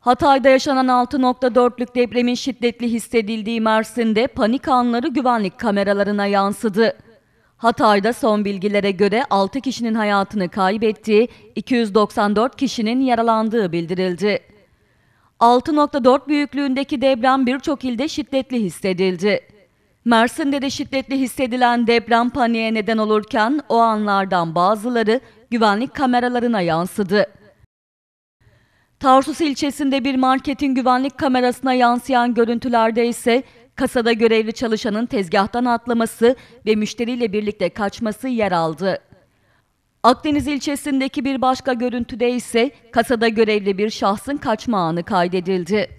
Hatay'da yaşanan 6.4'lük depremin şiddetli hissedildiği Mersin'de panik anları güvenlik kameralarına yansıdı. Hatay'da son bilgilere göre 6 kişinin hayatını kaybettiği, 294 kişinin yaralandığı bildirildi. 6.4 büyüklüğündeki deprem birçok ilde şiddetli hissedildi. Mersin'de de şiddetli hissedilen deprem paniğe neden olurken o anlardan bazıları güvenlik kameralarına yansıdı. Tarsus ilçesinde bir marketin güvenlik kamerasına yansıyan görüntülerde ise kasada görevli çalışanın tezgahtan atlaması ve müşteriyle birlikte kaçması yer aldı. Akdeniz ilçesindeki bir başka görüntüde ise kasada görevli bir şahsın kaçma anı kaydedildi.